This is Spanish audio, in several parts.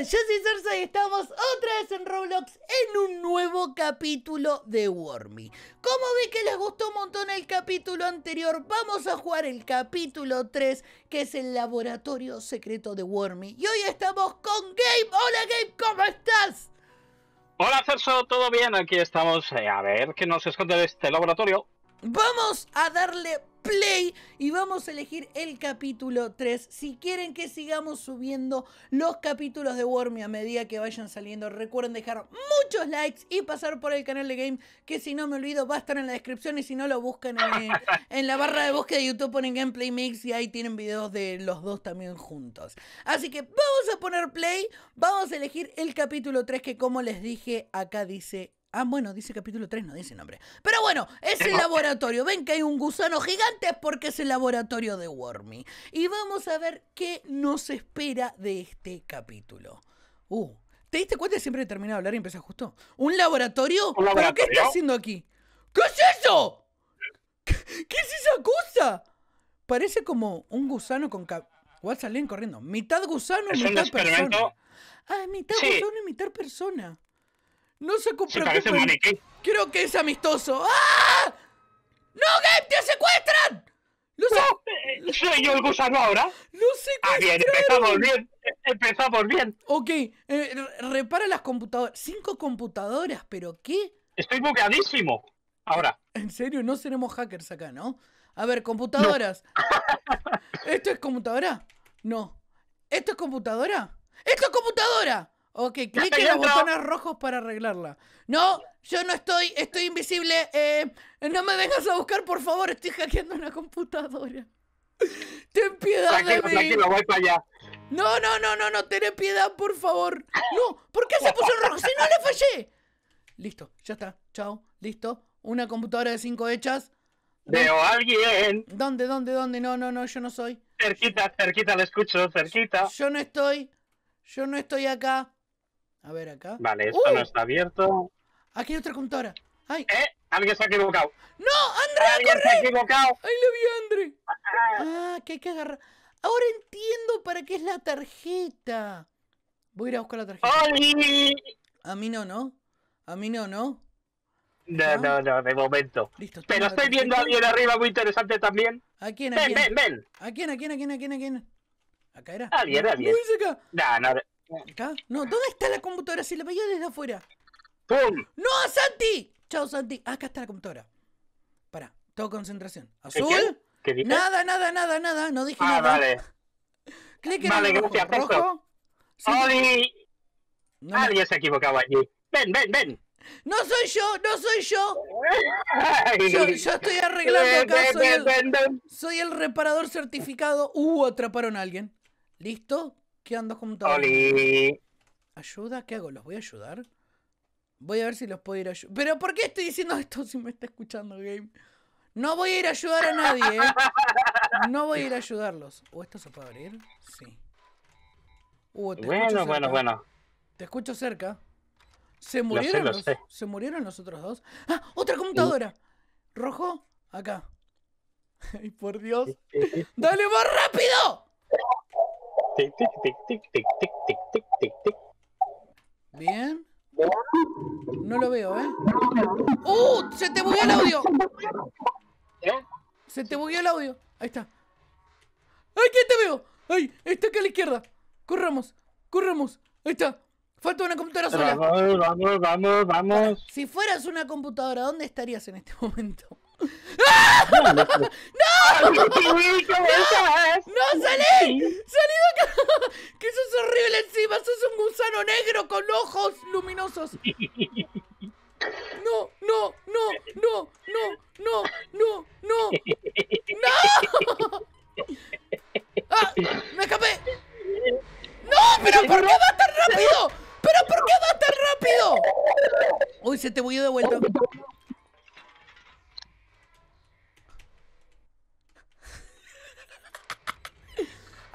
yo soy Cerso y estamos otra vez en Roblox en un nuevo capítulo de Wormy. Como vi que les gustó un montón el capítulo anterior, vamos a jugar el capítulo 3, que es el laboratorio secreto de Wormy. Y hoy estamos con Gabe. Hola Gabe, ¿cómo estás? Hola Cerso, ¿todo bien? Aquí estamos. Eh, a ver qué nos esconde de este laboratorio. Vamos a darle play y vamos a elegir el capítulo 3. Si quieren que sigamos subiendo los capítulos de Wormy a medida que vayan saliendo, recuerden dejar muchos likes y pasar por el canal de Game, que si no me olvido va a estar en la descripción y si no lo buscan en, eh, en la barra de búsqueda de YouTube ponen Gameplay Mix y ahí tienen videos de los dos también juntos. Así que vamos a poner play, vamos a elegir el capítulo 3 que como les dije acá dice Ah, bueno, dice capítulo 3, no dice nombre. Pero bueno, es el laboratorio. Ven que hay un gusano gigante porque es el laboratorio de Wormy. Y vamos a ver qué nos espera de este capítulo. Uh, ¿te diste cuenta? Siempre terminado de hablar y empieza justo. ¿Un laboratorio? ¿Pero qué está haciendo aquí? ¿Qué es eso? ¿Qué, es esa cosa? Parece como un gusano con... Cap salen corriendo. Mitad gusano, mitad persona. Ah, mitad gusano y mitad persona. No se compra. Creo que es amistoso. ¡Ah! ¡No, Game! ¡Te secuestran! ¡Lo no, game te secuestran lo soy yo el gusano ahora? ¡Lo secuestraron! Ah, bien, empezamos bien. Empezamos bien. Ok, eh, repara las computadoras. Cinco computadoras, ¿pero qué? Estoy bugueadísimo. Ahora. En serio, no seremos hackers acá, ¿no? A ver, computadoras. ¿Esto es computadora? No. ¿Esto es computadora? ¡Esto es computadora! Ok, clic en los botones rojos para arreglarla. No, yo no estoy, estoy invisible. Eh, no me vengas a buscar, por favor, estoy hackeando una computadora. Ten piedad de mí. No, no, no, no, no, ten piedad, por favor. No, ¿por qué se puso rojo? Si no le fallé. Listo, ya está. Chao, listo. Una computadora de cinco hechas. Veo a alguien. ¿Dónde, dónde, dónde? No, no, no, yo no soy. Cerquita, cerquita, lo escucho, cerquita. Yo no estoy. Yo no estoy acá. A ver acá. Vale, esto ¡Oh! no está abierto. Aquí hay otra computadora. ¡Ay! ¡Eh! Alguien se ha equivocado. ¡No! ¡Andrea! ¡Alguien corre! equivocado! ¡Ay, lo vi a ah. ah, que hay que agarrar. Ahora entiendo para qué es la tarjeta. Voy a ir a buscar la tarjeta. ¡Oli! A mí no, ¿no? A mí no, ¿no? No, ¿Ah? no, no, de momento. Listo, Pero estoy viendo a alguien arriba muy interesante también. ¿A quién? A ven, quién? ven, ven. ¿A quién? ¿A quién? ¿A quién? ¿A quién? ¿A quién? ¿Acá era? Alguien, alguien. No, no, ¿Acá? No, ¿dónde está la computadora? Si la veía desde afuera. ¡Pum! ¡No, Santi! Chao, Santi. acá está la computadora. Pará, todo concentración. ¿Azul? nada, nada, nada, nada. No dije ah, nada. Vale. Clic en vale, rojo. gracias, rojo. Sí, No, Alguien se ha equivocado allí. Ven, ven, ven. No soy yo, no soy yo. Yo, estoy arreglando acá. Soy el, soy el reparador certificado. Uh, atraparon a alguien. ¿Listo? ¿Qué ando junto? ¡Oli! ¿Ayuda? ¿Qué hago? ¿Los voy a ayudar? Voy a ver si los puedo ir a ayudar. ¿Pero por qué estoy diciendo esto si me está escuchando Game? No voy a ir a ayudar a nadie, ¿eh? No voy a ir a ayudarlos. ¿O esto se puede abrir? Sí. Uh, bueno, bueno, bueno. Te escucho cerca. ¿Se murieron, los, ¿Se murieron los otros dos? ¡Ah! ¡Otra computadora! ¿Rojo? Acá. Ay, por Dios. ¡Dale más rápido! Tic, tic, tic, tic, tic, tic, tic, tic, tic, tic. Bien. No lo veo, ¿eh? ¡Uh! ¡Se te bugueó el audio! Se te bugueó el audio. Ahí está. ¡Ay, qué te veo! ¡Ay! Está acá a la izquierda. Corramos, corramos. Ahí está. Falta una computadora sola. Vamos, vamos, vamos, vamos. Si fueras una computadora, ¿dónde estarías en este momento? ¡Ah! ¡No! ¡No! ¡No! ¡No! ¡Salí! ¡Salí! ¡Que eso es horrible encima! eso es un gusano negro con ojos luminosos! ¡No, no, no, no, no, no, no, no! ¡No! ¡Ah! ¡Me escapé! ¡No! ¡Pero por qué va tan rápido! ¡Pero por qué va tan rápido! ¡Uy, se te voy de vuelta!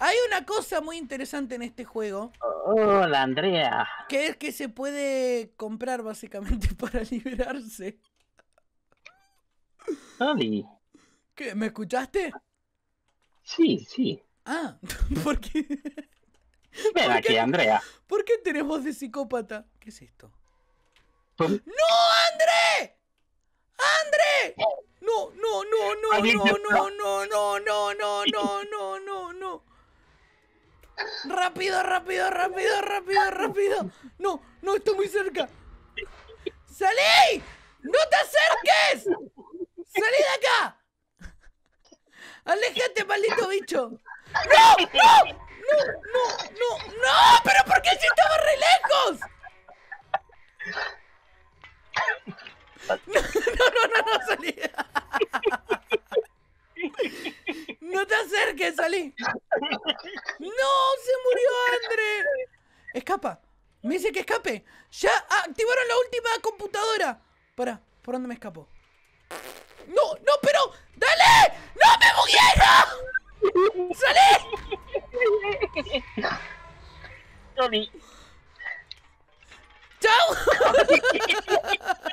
Hay una cosa muy interesante en este juego. Hola, Andrea. Que es que se puede comprar básicamente para liberarse. ¿Ali? ¿Qué? ¿Me escuchaste? Sí, sí. Ah, ¿por qué? Ven aquí, Andrea. ¿Por qué tenés voz de psicópata? ¿Qué es esto? ¡No, André! ¡Andre! no, no, no, no, no, no, Rápido, rápido, rápido, rápido, rápido. No, no, estoy muy cerca. ¡Salí! ¡No te acerques! ¡Salí de acá! ¡Aléjate, maldito bicho! ¡No! ¡No! ¡No! ¡No! ¡No! ¡No! ¡Pero por qué si estaba re lejos! No, no, no, no, no, salí. No te acerques, salí. No, Escapa. Me dice que escape. Ya activaron la última computadora. ¿Para? ¿por dónde me escapó? No, no, pero... ¡Dale! ¡No me buguearon! ¡Salí! ¡Chao!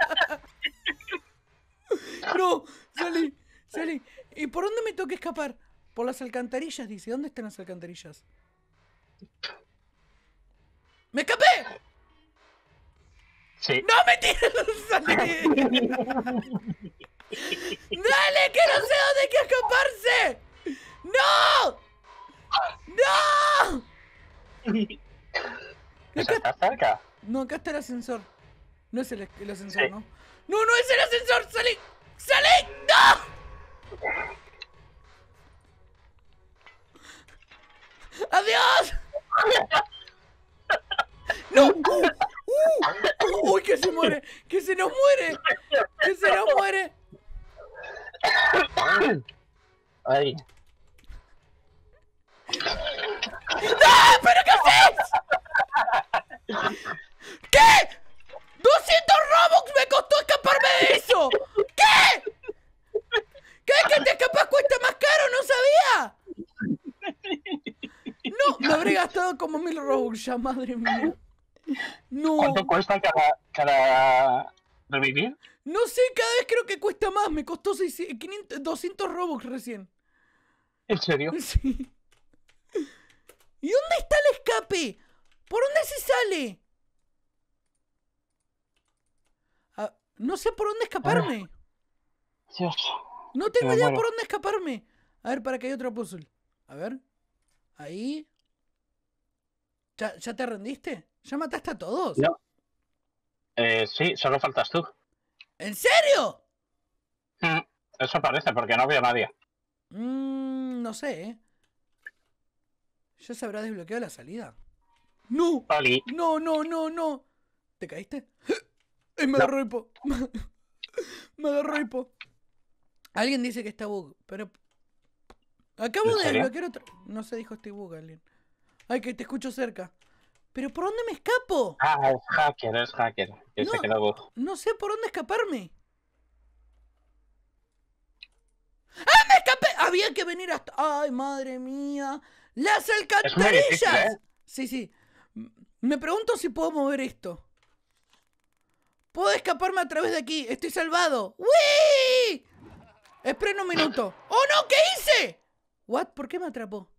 no, salí, salí. ¿Y por dónde me toca escapar? Por las alcantarillas, dice. ¿Dónde están las alcantarillas? ¡Me escapé! Sí. ¡No me tires! ¡Dale, que no sé dónde hay que escaparse! ¡No! ¡No! ¿Está cerca? No, acá está el ascensor. No es el, el ascensor, ¿no? ¡No, no es el ascensor! ¡Salí! ¡Salí! ¡No! ¡Adiós! ¡No! Uh, uh, uh. ¡Uy, que se muere! ¡Que se nos muere! ¡Que se nos muere! Ay. ¡No! ¿Pero qué haces? ¿Qué? ¡200 Robux me costó escaparme de eso! ¿Qué? ¿Qué? ¿Que te escapas cuesta más caro? ¡No sabía! No, me habré gastado como mil Robux ya, madre mía. ¿Cuánto cuesta cada, revivir? No sé, cada vez creo que cuesta más. Me costó 200 eh, Robux recién. ¿En serio? Sí. ¿Y dónde está el escape? ¿Por dónde se sale? Ah, no sé por dónde escaparme. No tengo idea por dónde escaparme. A ver, para que hay otro puzzle. A ver. Ahí. ¿Ya te rendiste? ¿Ya mataste a todos? No. Eh, sí, solo faltas tú. ¿En serio? Mm, eso parece, porque no veo a nadie. Mmm, no sé, ¿eh? Ya se habrá desbloqueado la salida. ¡No! no, no, no! ¿Te caíste? Eh, me agarró me agarró Alguien dice que está bug, pero. Acabo de desbloquear otro. No se dijo este bug, alguien. Ay, que te escucho cerca. ¿Pero por dónde me escapo? Ah, es hacker, es hacker. no, sé por dónde escaparme. ¡Ah, me escapé! Había que venir hasta. ¡Ay, madre mía! ¡Las alcantarillas! ¿eh? Sí, sí. Me pregunto si puedo mover esto. Puedo escaparme a través de aquí. Estoy salvado. ¡Wii! Esperen un minuto. ¡Oh, no! ¿Qué hice? ¿What? ¿Por qué me atrapó?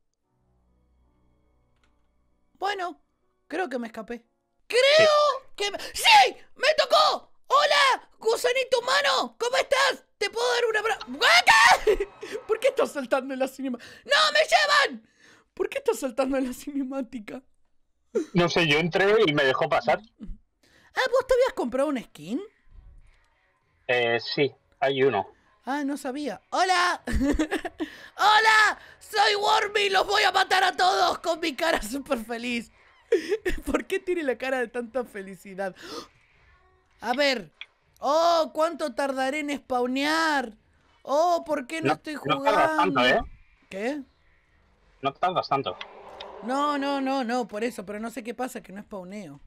Bueno, Creo que me escapé. ¡Creo que me... ¡Sí! ¡Me tocó! ¡Hola! ¡Gusanito humano! ¿Cómo estás? ¿Te puedo dar una abrazo? ¿Por qué estás saltando en la cinemática? ¡No me llevan! ¿Por qué estás saltando en la cinemática? No sé, yo entré y me dejó pasar. Ah, ¿vos te habías comprado un skin? Eh, sí, hay uno. Ah, no sabía. ¡Hola! ¡Hola! ¡Soy Wormy! ¡Los voy a matar a todos con mi cara súper feliz! ¿Por qué tiene la cara de tanta felicidad? A ver. Oh, ¿cuánto tardaré en spawnear? Oh, ¿por qué no, estoy jugando? No ¿eh? ¿Qué? No tardas tanto. No, no, no, no, por eso. Pero no sé qué pasa, que no spawneo.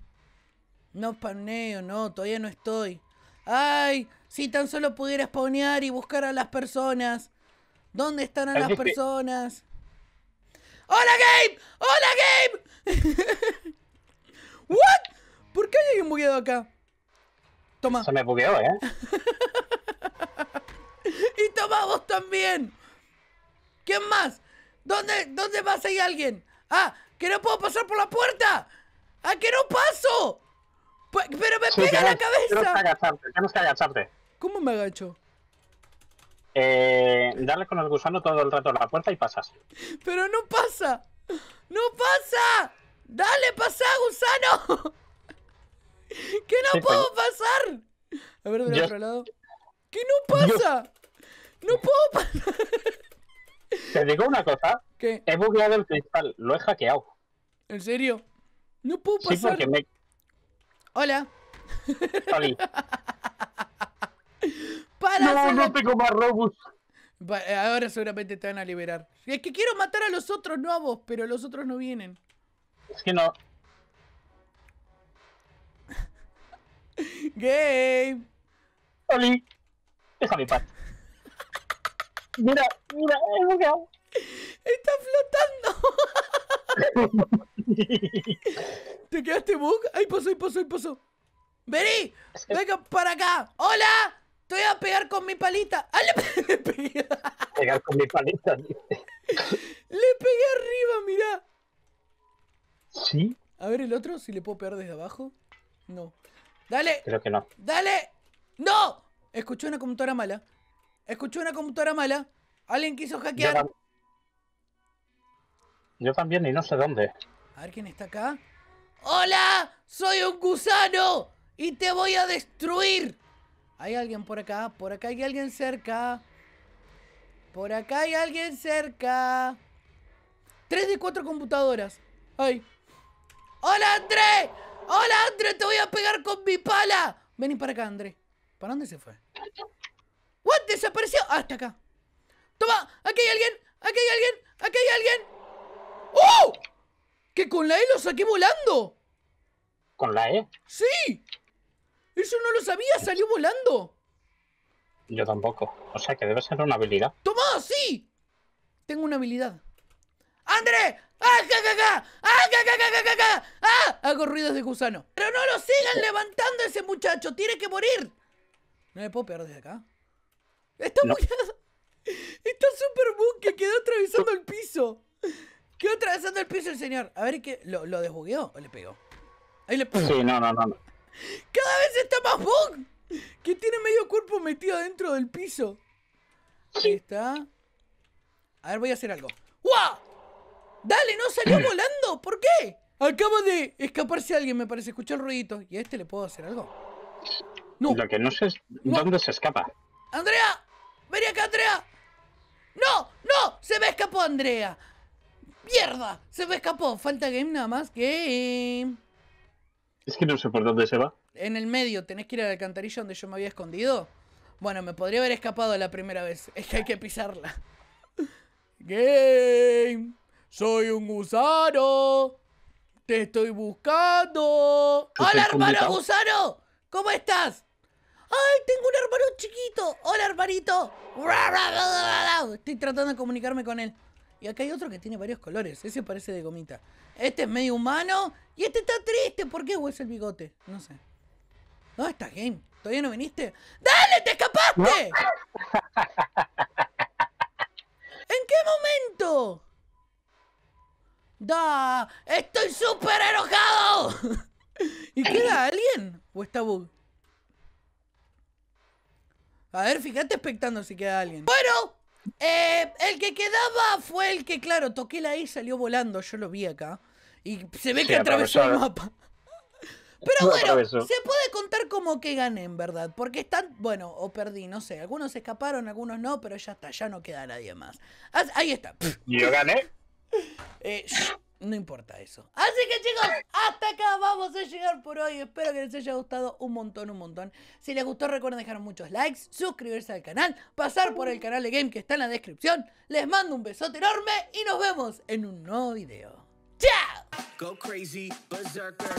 No spawneo, no, todavía no estoy. Ay, si tan solo pudiera spawnear y buscar a las personas. ¿Dónde están a las personas? ¡Hola, Game! ¡Hola, Game! Me acá. Toma. Se me bugueó, ¿eh? y toma vos también. ¿Quién más? ¿Dónde, ¿Dónde vas ahí alguien? ¡Ah! ¡Que no puedo pasar por la puerta! ¡Ah, que no paso! Pues, ¡Pero me pega la cabeza! Tienes que agacharte, ¿Cómo me agacho? Eh, darle con el gusano todo el rato a la puerta y pasas. ¡Pero no pasa! ¡No pasa! ¡Dale, pasa, gusano! ¡Que no pues, puedo pasar! A ver, del otro lado. ¿Qué no pasa! ¡No puedo pasar! Te digo una cosa. ¿Qué? He bugueado el cristal, lo he hackeado. ¿En serio? No puedo pasar. Hola. Para, no, no tengo más Robus. Eh, ahora seguramente te van a liberar. Es que quiero matar a los otros, nuevos, pero los otros no vienen. Es que no, Game. Oli, déjame paz. Mira, eh, mira, Está flotando. ¿Te quedaste bug? Ahí pasó, ahí pasó, ahí pasó. ¡Vení! ¡Venga para acá! ¡Hola! Te voy a pegar con mi palita. ¡Ah, le pegué! Pegar con mi palita, Le pegué arriba, mira. ¿Sí? A ver el otro, si le puedo pegar desde abajo. No. Dale. Creo que no. Dale. ¡No! Escuché una computadora mala. Escuché una computadora mala. Alguien quiso hackear. Yo, también y no sé dónde. A ver quién está acá. ¡Hola! ¡Soy un gusano! ¡Y te voy a destruir! Hay alguien por acá, por acá hay alguien cerca. Por acá hay alguien cerca. Tres de cuatro computadoras. ¡Ay! ¡Hola, André! ¡Hola, André! ¡Te voy a pegar con mi pala! Vení para acá, André. ¿Para dónde se fue? ¿What? ¿Desapareció? Hasta ah, acá. Toma, aquí hay alguien, aquí hay alguien, aquí hay alguien. ¡Oh! ¿Que con la E lo saqué volando? ¿Con la E? ¡Sí! Eso no lo sabía, salió volando. Yo tampoco. O sea que debe ser una habilidad. ¡Toma! ¡Sí! Tengo una habilidad. ¡Andre! ¡Ah, caca, ¡Ah, ¡Ah! Hago ruidos de gusano. ¡Pero no lo sigan levantando ese muchacho! ¡Tiene que morir! No le puedo pegar desde acá. Está muy... Está súper bug que quedó atravesando el piso. Quedó atravesando el piso el señor. A ver, ¿qué? ¿Lo, lo desbugueó o le pegó? Ahí le pegó. Sí, no, no, no. Cada vez está más bug. Que tiene medio cuerpo metido dentro del piso. Ahí está. A ver, voy a hacer algo. ¡Wow! Dale, no salió volando. ¿Por qué? Acaba de escaparse alguien, me parece. escuchar el ruidito. ¿Y a este le puedo hacer algo? No. no sé dónde se escapa. ¡Andrea! ¡Vení acá, Andrea! ¡No! ¡No! ¡Se me escapó, Andrea! ¡Mierda! Se me escapó. Falta game nada más. Game. Es que no sé por dónde se va. En el medio, tenés que ir al alcantarilla donde yo me había escondido. Bueno, me podría haber escapado la primera vez. Es que hay que pisarla. Game. Soy un gusano. Te estoy buscando. ¡Hola, hermano gusano! ¿Cómo estás? ¡Ay, tengo un hermano chiquito! ¡Hola, hermanito! Estoy tratando de comunicarme con él. Y acá hay otro que tiene varios colores. Ese parece de gomita. Este es medio humano. Y este está triste. ¿Por qué hueso el bigote? No sé. No, está game? ¿Todavía no viniste? ¡Dale, te escapaste! ¿En qué momento? ¡Da! ¡Estoy súper enojado! ¿Y queda alguien? ¿O está bug? A ver, fíjate expectando si queda alguien. Bueno, eh, el que quedaba fue el que, claro, toqué la I y salió volando. Yo lo vi acá. Y se ve que atravesó el mapa. Pero bueno, se puede contar como que gané, en verdad. Porque están, bueno, o perdí, no sé. Algunos escaparon, algunos no, pero ya está, ya no queda nadie más. Ah, ahí está. ¿Y yo gané? Eh, no importa eso. Así que chicos, hasta acá vamos a llegar por hoy. Espero que les haya gustado un montón, un montón. Si les gustó, recuerden dejar muchos likes, suscribirse al canal, pasar por el canal de Game que está en la descripción. Les mando un besote enorme y nos vemos en un nuevo video. ¡Chao! Go crazy, berserker.